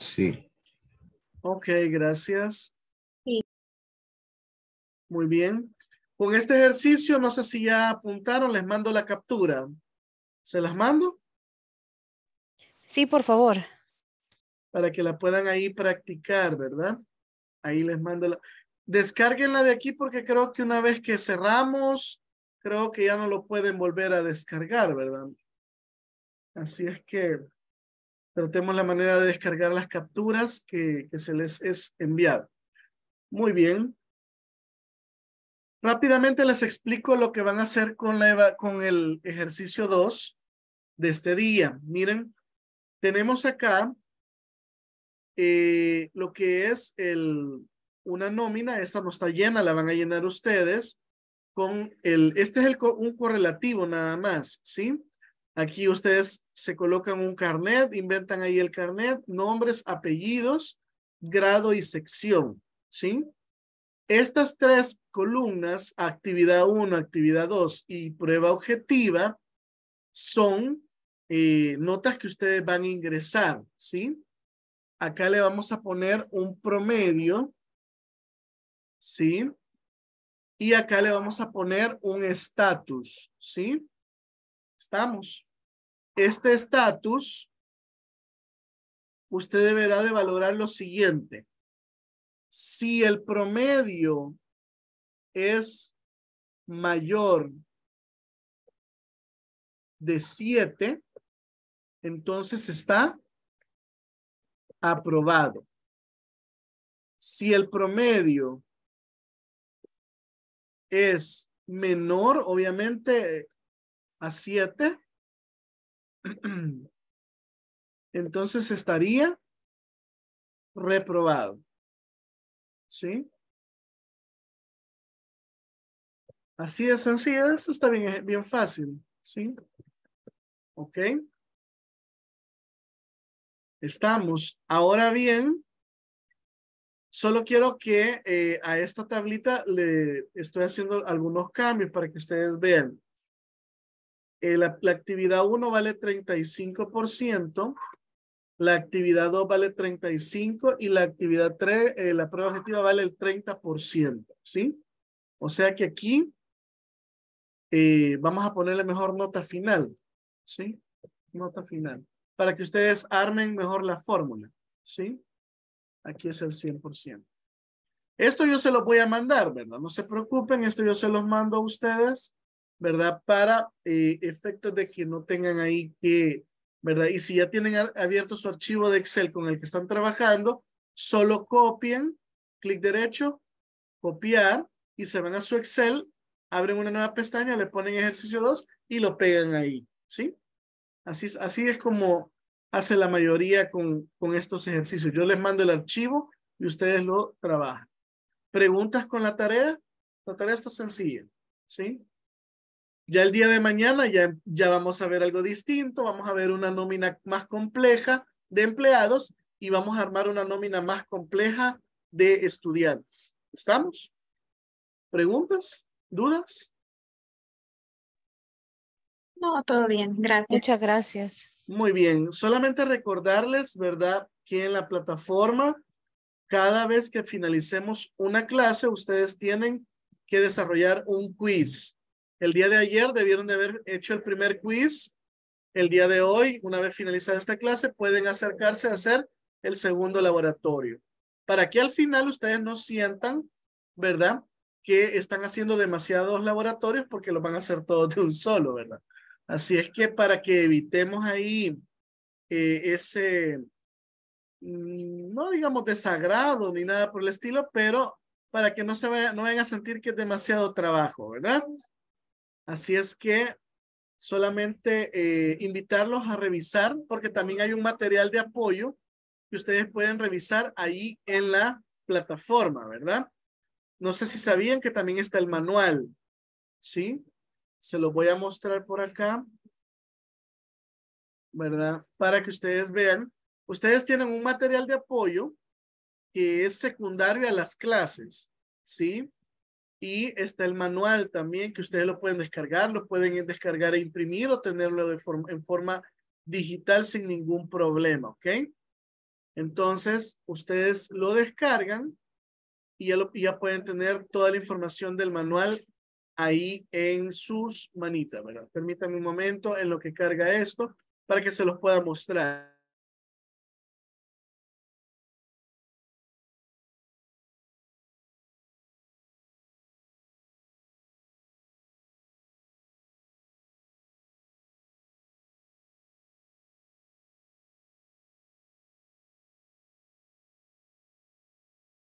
Sí. Ok, gracias. Sí. Muy bien. Con este ejercicio, no sé si ya apuntaron, les mando la captura. ¿Se las mando? Sí, por favor. Para que la puedan ahí practicar, ¿verdad? Ahí les mando la... Descárguenla de aquí porque creo que una vez que cerramos, creo que ya no lo pueden volver a descargar, ¿verdad? Así es que... Tratemos la manera de descargar las capturas que, se les es enviado. Muy bien. Rápidamente les explico lo que van a hacer con, la, con el ejercicio 2 de este día. Miren, tenemos acá eh, lo que es el, una nómina. Esta no está llena, la van a llenar ustedes. Con el, este es el, un correlativo nada más, ¿sí? Aquí ustedes se colocan un carnet, inventan ahí el carnet, nombres, apellidos, grado y sección, ¿sí? Estas tres columnas, actividad 1, actividad 2 y prueba objetiva, son eh, notas que ustedes van a ingresar, ¿sí? Acá le vamos a poner un promedio, ¿sí? Y acá le vamos a poner un estatus, ¿sí? estamos. Este estatus, usted deberá de valorar lo siguiente. Si el promedio es mayor de siete, entonces está aprobado. Si el promedio es menor, obviamente a 7. Entonces estaría reprobado. ¿Sí? Así de sencillo, esto está bien, eh, bien fácil. ¿Sí? ¿Ok? Estamos. Ahora bien, Solo quiero que eh, a esta tablita le estoy haciendo algunos cambios para que ustedes vean. Eh, la, actividad 1 vale 35%, la actividad 2 vale 35% y la actividad 3, eh, la prueba objetiva vale el 30%, ¿sí? O sea que aquí eh, vamos a ponerle mejor nota final, ¿sí? Nota final, para que ustedes armen mejor la fórmula, ¿sí? Aquí es el 100%. Esto yo se lo voy a mandar, ¿verdad? No se preocupen, esto yo se los mando a ustedes ¿verdad? Para eh, efectos de que no tengan ahí que, ¿verdad? Y si ya tienen abierto su archivo de Excel con el que están trabajando, solo copien, clic derecho, copiar y se van a su Excel, abren una nueva pestaña, le ponen ejercicio 2 y lo pegan ahí, ¿sí? Así, así es como hace la mayoría con, con estos ejercicios. Yo les mando el archivo y ustedes lo trabajan. ¿Preguntas con la tarea? La tarea está sencilla, ¿sí? ya el día de mañana ya, ya vamos a ver algo distinto, vamos a ver una nómina más compleja de empleados y vamos a armar una nómina más compleja de estudiantes. ¿Estamos? ¿Preguntas? ¿Dudas? No, todo bien, gracias. Muchas gracias. Muy bien, solamente recordarles, ¿verdad? Que en la plataforma, cada vez que finalicemos una clase, ustedes tienen que desarrollar un quiz. El día de ayer debieron de haber hecho el primer quiz. El día de hoy, una vez finalizada esta clase, pueden acercarse a hacer el segundo laboratorio. Para que al final ustedes no sientan, ¿verdad? Que están haciendo demasiados laboratorios porque lo van a hacer todos de un solo, ¿verdad? Así es que para que evitemos ahí eh, ese, mm, no digamos desagrado ni nada por el estilo, pero para que no se vaya, no vayan a sentir que es demasiado trabajo, ¿verdad? Así es que solamente eh, invitarlos a revisar porque también hay un material de apoyo que ustedes pueden revisar ahí en la plataforma, ¿verdad? No sé si sabían que también está el manual, ¿sí? Se lo voy a mostrar por acá, ¿verdad? Para que ustedes vean. Ustedes tienen un material de apoyo que es secundario a las clases, ¿sí? Y está el manual también, que ustedes lo pueden descargar, lo pueden descargar e imprimir o tenerlo de forma, en forma digital sin ningún problema, ¿ok? Entonces, ustedes lo descargan y ya, ya pueden tener toda la información del manual ahí en sus manitas, ¿verdad? Permítanme un momento en lo que carga esto para que se los pueda mostrar.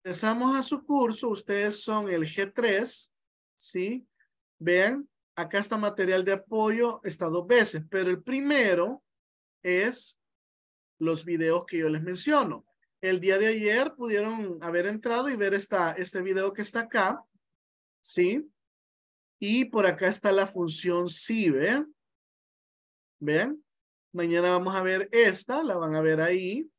Empezamos a su curso, ustedes son el G3, ¿sí? Vean, acá está material de apoyo, está dos veces, pero el primero es los videos que yo les menciono. El día de ayer pudieron haber entrado y ver esta, este video que está acá, ¿sí? Y por acá está la función CIBE, ¿Ven? Mañana vamos a ver esta, la van a ver ahí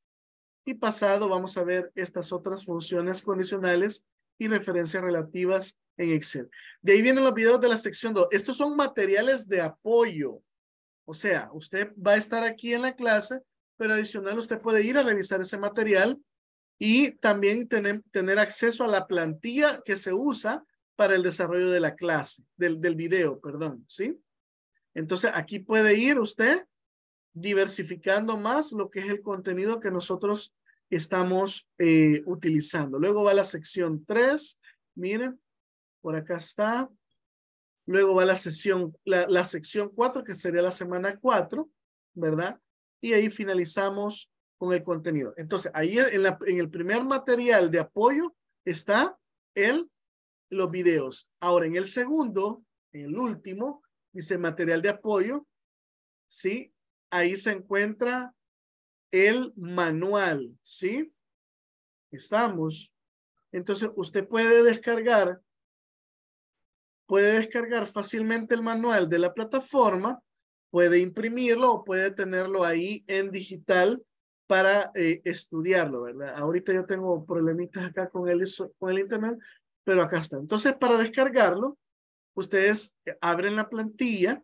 y pasado vamos a ver estas otras funciones condicionales y referencias relativas en Excel. De ahí vienen los videos de la sección 2. Estos son materiales de apoyo. O sea, usted va a estar aquí en la clase, pero adicional usted puede ir a revisar ese material y también tener, acceso a la plantilla que se usa para el desarrollo de la clase, del, del video, perdón, ¿sí? Entonces, aquí puede ir usted diversificando más lo que es el contenido que nosotros estamos eh, utilizando. Luego va la sección 3, miren, por acá está. Luego va la, sección, la, la sección 4, que sería la semana 4, ¿verdad? Y ahí finalizamos con el contenido. Entonces, ahí en, la, en el primer material de apoyo está el, los videos. Ahora, en el segundo, en el último, dice material de apoyo, ¿sí? ahí se encuentra el manual, ¿sí? Estamos. Entonces, usted puede descargar, puede descargar fácilmente el manual de la plataforma, puede imprimirlo o puede tenerlo ahí en digital para eh, estudiarlo, ¿verdad? Ahorita yo tengo problemitas acá con el, con el internet, pero acá está. Entonces, para descargarlo, ustedes abren la plantilla,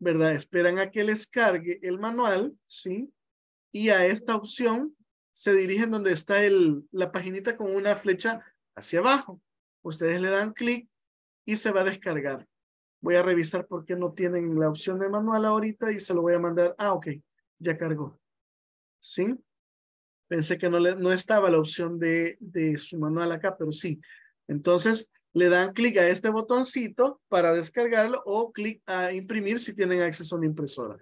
¿verdad? Esperan a que les cargue el manual, ¿sí? Y a esta opción se dirigen donde está el, la paginita con una flecha hacia abajo. Ustedes le dan clic y se va a descargar. Voy a revisar por qué no tienen la opción de manual ahorita y se lo voy a mandar. Ah, ok, ya cargó. ¿Sí? Pensé que no, no estaba la opción de, de su manual acá, pero sí. Entonces, le dan clic a este botoncito para descargarlo o clic a imprimir si tienen acceso a una impresora.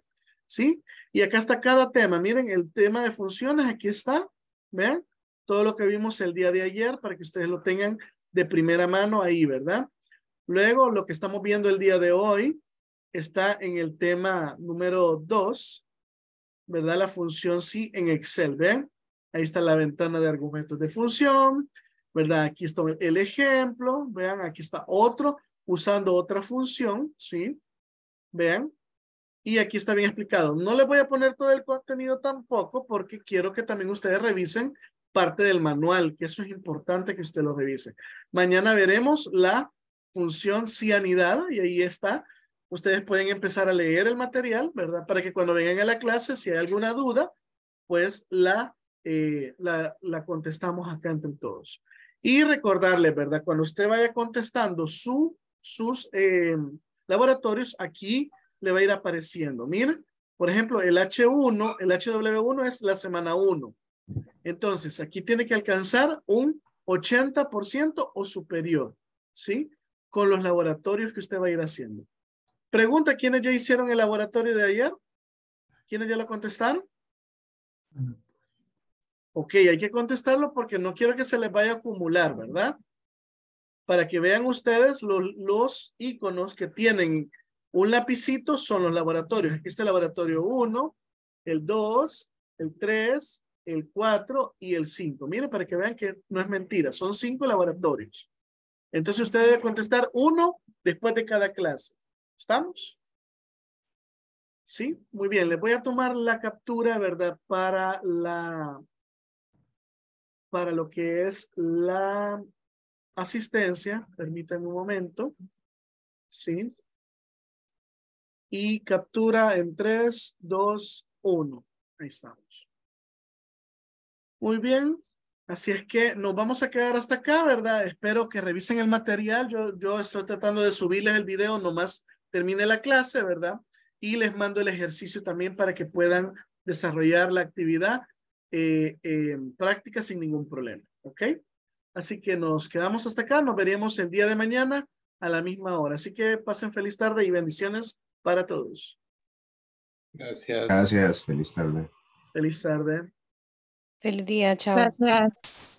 ¿Sí? Y acá está cada tema. Miren, el tema de funciones, aquí está. ¿Ven? todo lo que vimos el día de ayer para que ustedes lo tengan de primera mano ahí, ¿verdad? Luego, lo que estamos viendo el día de hoy está en el tema número dos, ¿verdad? La función sí en Excel, ¿ven? Ahí está la ventana de argumentos de función, ¿verdad? Aquí está el ejemplo, vean, aquí está otro usando otra función, ¿sí? Vean, y aquí está bien explicado. No les voy a poner todo el contenido tampoco porque quiero que también ustedes revisen parte del manual, que eso es importante que usted lo revise. Mañana veremos la función cianidad y ahí está. Ustedes pueden empezar a leer el material, ¿verdad? Para que cuando vengan a la clase, si hay alguna duda, pues la, eh, la, la contestamos acá entre todos. Y recordarle, ¿verdad? Cuando usted vaya contestando sus eh, laboratorios, aquí le va a ir apareciendo. Mira, por ejemplo, el H1, el HW1 es la semana 1. Entonces, aquí tiene que alcanzar un 80% o superior, ¿sí? Con los laboratorios que usted va a ir haciendo. Pregunta, ¿quiénes ya hicieron el laboratorio de ayer? ¿Quiénes ya lo contestaron? Ok, hay que contestarlo porque no quiero que se les vaya a acumular, ¿verdad? Para que vean ustedes los, iconos que tienen un lapicito son los laboratorios. Aquí está el laboratorio 1, el 2, el 3, el 4 y el 5. Miren para que vean que no es mentira, son cinco laboratorios. Entonces usted debe contestar uno después de cada clase. ¿Estamos? Sí, muy bien. Les voy a tomar la captura, ¿verdad? Para la para lo que es la asistencia. Permítanme un momento. Sí. Y captura en 3, 2, 1. Ahí estamos. Muy bien. Así es que nos vamos a quedar hasta acá, ¿verdad? Espero que revisen el material. Yo, yo estoy tratando de subirles el video nomás termine la clase, ¿verdad? Y les mando el ejercicio también para que puedan desarrollar la actividad eh, práctica sin ningún problema. ¿Ok? Así que nos quedamos hasta acá. Nos veremos el día de mañana a la misma hora. Así que pasen feliz tarde y bendiciones para todos. Gracias. Gracias. Feliz tarde. Feliz tarde. Feliz día. Chao. Gracias.